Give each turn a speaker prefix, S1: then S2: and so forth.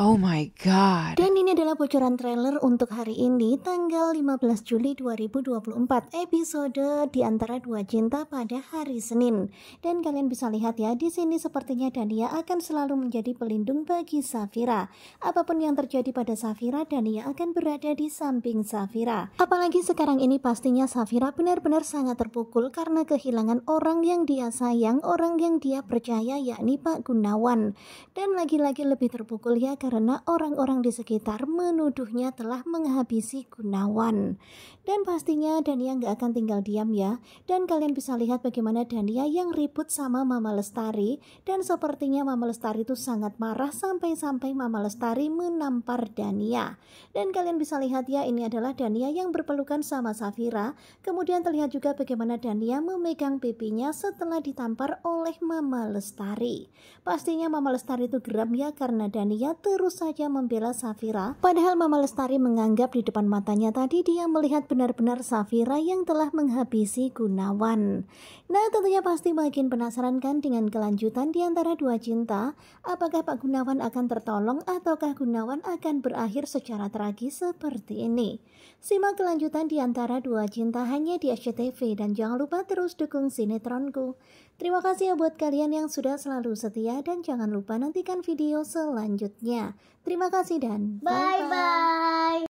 S1: Oh my God. Dan ini adalah bocoran trailer untuk hari ini tanggal 15 Juli 2024 episode di antara dua cinta pada hari Senin. Dan kalian bisa lihat ya di sini sepertinya Dania akan selalu menjadi pelindung bagi Safira. Apapun yang terjadi pada Safira, Dania akan berada di samping Safira. Apalagi sekarang ini pastinya Safira benar-benar sangat terpukul karena kehilangan orang yang dia sayang, orang yang dia percaya yakni Pak Gunawan. Dan lagi-lagi lebih terpukul ya karena karena orang-orang di sekitar menuduhnya telah menghabisi Gunawan. Dan pastinya Dania nggak akan tinggal diam ya. Dan kalian bisa lihat bagaimana Dania yang ribut sama Mama Lestari dan sepertinya Mama Lestari itu sangat marah sampai-sampai Mama Lestari menampar Dania. Dan kalian bisa lihat ya ini adalah Dania yang berpelukan sama Safira. Kemudian terlihat juga bagaimana Dania memegang pipinya setelah ditampar oleh Mama Lestari. Pastinya Mama Lestari itu geram ya karena Dania ter terus saja membela Safira, padahal Mama Lestari menganggap di depan matanya tadi dia melihat benar-benar Safira yang telah menghabisi Gunawan. Nah, tentunya pasti makin penasaran kan dengan kelanjutan di antara dua cinta, apakah Pak Gunawan akan tertolong ataukah Gunawan akan berakhir secara tragis seperti ini. Simak kelanjutan di antara dua cinta hanya di SCTV dan jangan lupa terus dukung sinetronku. Terima kasih ya buat kalian yang sudah selalu setia dan jangan lupa nantikan video selanjutnya. Terima kasih dan bye-bye.